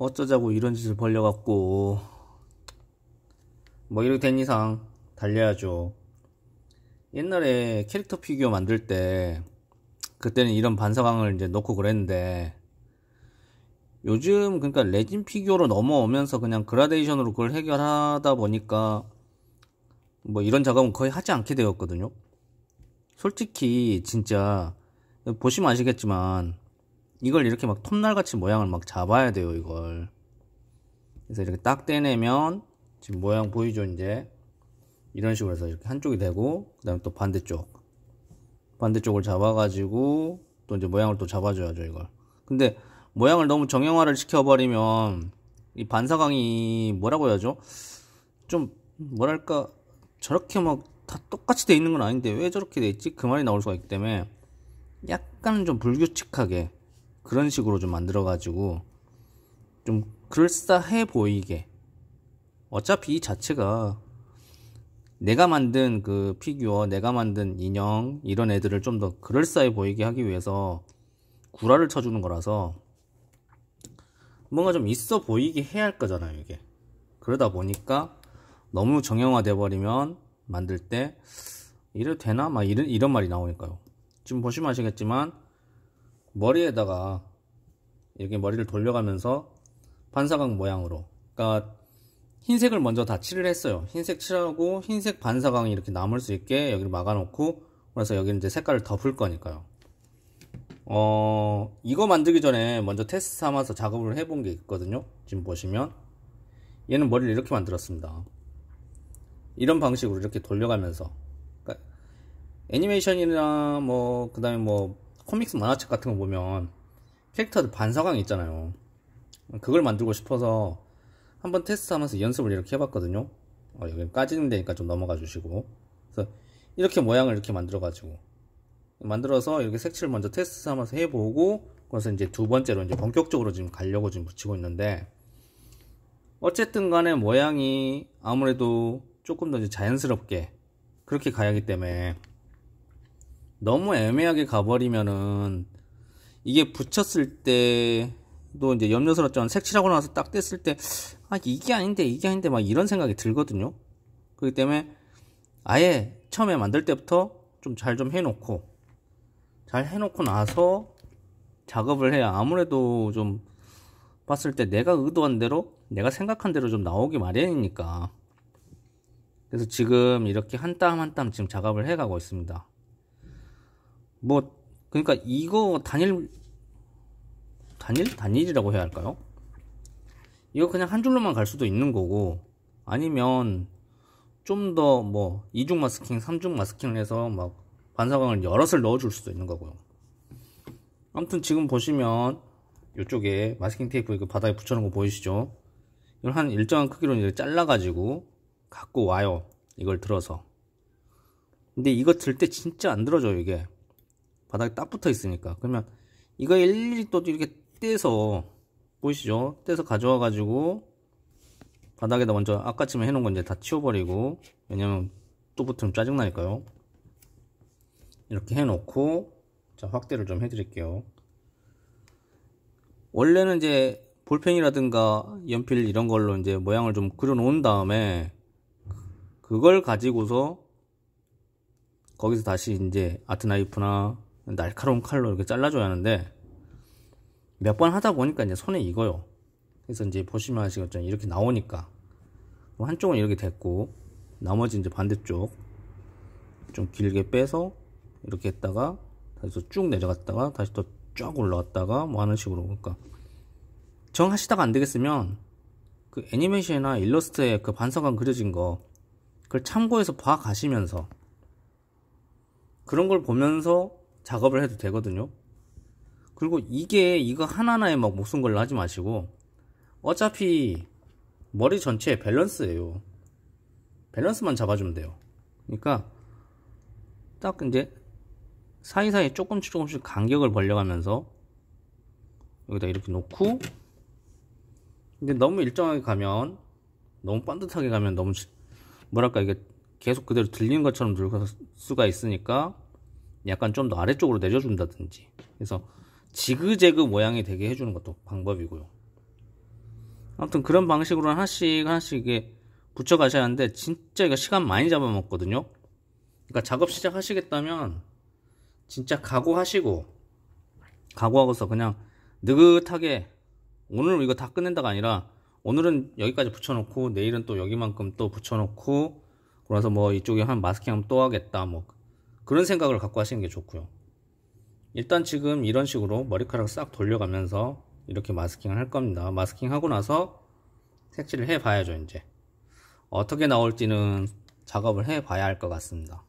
어쩌자고 이런 짓을 벌려갖고 뭐 이렇게 된 이상 달려야죠 옛날에 캐릭터 피규어 만들 때 그때는 이런 반사광을 이제 넣고 그랬는데 요즘 그러니까 레진 피규어로 넘어오면서 그냥 그라데이션으로 그걸 해결하다 보니까 뭐 이런 작업은 거의 하지 않게 되었거든요 솔직히 진짜 보시면 아시겠지만 이걸 이렇게 막 톱날같이 모양을 막 잡아야 돼요 이걸 그래서 이렇게 딱 떼내면 지금 모양 보이죠 이제 이런 식으로 해서 이렇게 한쪽이 되고 그 다음에 또 반대쪽 반대쪽을 잡아가지고 또 이제 모양을 또 잡아줘야죠 이걸 근데 모양을 너무 정형화를 시켜버리면 이 반사광이 뭐라고 해야죠 좀 뭐랄까 저렇게 막 다 똑같이 돼 있는 건 아닌데 왜 저렇게 돼 있지 그 말이 나올 수가 있기 때문에 약간 좀 불규칙하게 그런 식으로 좀 만들어가지고 좀 그럴싸해 보이게 어차피 이 자체가 내가 만든 그 피규어, 내가 만든 인형 이런 애들을 좀 더 그럴싸해 보이게 하기 위해서 구라를 쳐주는 거라서 뭔가 좀 있어 보이게 해야 할 거잖아요 이게 그러다 보니까 너무 정형화돼 버리면 만들 때 이래도 되나 막 이런 이런 말이 나오니까요 지금 보시면 아시겠지만 머리에다가 이렇게 머리를 돌려가면서 반사광 모양으로 그러니까 흰색을 먼저 다 칠을 했어요 흰색 칠하고 흰색 반사광이 이렇게 남을 수 있게 여기를 막아놓고 그래서 여기는 이제 색깔을 덮을 거니까요 어 이거 만들기 전에 먼저 테스트 삼아서 작업을 해본 게 있거든요 지금 보시면 얘는 머리를 이렇게 만들었습니다 이런 방식으로 이렇게 돌려가면서 그러니까 애니메이션이나 뭐 그 다음에 뭐 코믹스 만화책 같은 거 보면 캐릭터들 반사광 있잖아요. 그걸 만들고 싶어서 한번 테스트하면서 연습을 이렇게 해봤거든요. 어, 여기 까지는 되니까좀 넘어가 주시고. 그래서 이렇게 모양을 이렇게 만들어가지고 만들어서 이렇게 색칠을 먼저 테스트하면서 해보고 그래서 이제 두 번째로 이제 본격적으로 지금 가려고 지금 붙이고 있는데 어쨌든 간에 모양이 아무래도 조금 더 자연스럽게 그렇게 가야 하기 때문에 너무 애매하게 가버리면은 이게 붙였을 때도 이제 염려스럽지만 색칠하고 나서 딱 뗐을 때 아 이게 아닌데 이게 아닌데 막 이런 생각이 들거든요 그렇기 때문에 아예 처음에 만들 때부터 좀 잘좀 좀 해놓고 잘 해놓고 나서 작업을 해야 아무래도 좀 봤을 때 내가 의도한 대로 내가 생각한 대로 좀 나오기 마련이니까 그래서 지금 이렇게 한 땀 한 땀 지금 작업을 해가고 있습니다 뭐 그러니까 이거 단일 단일 단일이라고 해야 할까요? 이거 그냥 한 줄로만 갈 수도 있는 거고 아니면 좀 더 뭐 이중 마스킹, 삼중 마스킹을 해서 막 반사광을 여럿을 넣어줄 수도 있는 거고요. 아무튼 지금 보시면 이쪽에 마스킹 테이프 이거 바닥에 붙여놓은 거 보이시죠? 이걸 한 일정한 크기로 이제 잘라가지고 갖고 와요. 이걸 들어서. 근데 이거 들 때 진짜 안 들어져요, 이게. 바닥에 딱 붙어 있으니까 그러면 이거 일일이 또 이렇게 떼서 보이시죠? 떼서 가져와 가지고 바닥에다 먼저 아까쯤에 해놓은 건 이제 다 치워버리고 왜냐면 또 붙으면 짜증나니까요 이렇게 해놓고 자 확대를 좀 해드릴게요 원래는 이제 볼펜이라든가 연필 이런 걸로 이제 모양을 좀 그려 놓은 다음에 그걸 가지고서 거기서 다시 이제 아트나이프나 날카로운 칼로 이렇게 잘라줘야 하는데 몇 번 하다 보니까 이제 손에 익어요. 그래서 이제 보시면 아시겠죠. 이렇게 나오니까 뭐 한쪽은 이렇게 됐고 나머지 이제 반대쪽 좀 길게 빼서 이렇게 했다가 다시 또쭉 내려갔다가 다시 또 쫙올라왔다가뭐 하는 식으로 그러니까 정하시다가 안 되겠으면 그 애니메이션이나 일러스트에 그 반사광 그려진 거 그걸 참고해서 봐 가시면서 그런 걸 보면서 작업을 해도 되거든요 그리고 이게 이거 하나하나에 막 목숨 걸려 하지 마시고 어차피 머리 전체에 밸런스예요 밸런스만 잡아주면 돼요 그러니까 딱 이제 사이사이 조금씩 조금씩 간격을 벌려가면서 여기다 이렇게 놓고 근데 너무 일정하게 가면 너무 빤듯하게 가면 너무 뭐랄까 이게 계속 그대로 들리는 것처럼 들을 수가 있으니까 약간 좀 더 아래쪽으로 내려준다든지 그래서 지그재그 모양이 되게 해주는 것도 방법이고요. 아무튼 그런 방식으로 하나씩 하나씩 붙여가셔야 하는데 진짜 이거 시간 많이 잡아먹거든요. 그러니까 작업 시작하시겠다면 진짜 각오하시고 각오하고서 그냥 느긋하게 오늘 이거 다 끝낸다가 아니라 오늘은 여기까지 붙여놓고 내일은 또 여기만큼 또 붙여놓고 그래서 뭐 이쪽에 한 마스킹 하면 또 하겠다 뭐 그런 생각을 갖고 하시는 게 좋고요. 일단 지금 이런 식으로 머리카락 싹 돌려가면서 이렇게 마스킹을 할 겁니다. 마스킹 하고 나서 색칠을 해 봐야죠, 이제. 어떻게 나올지는 작업을 해 봐야 할 것 같습니다.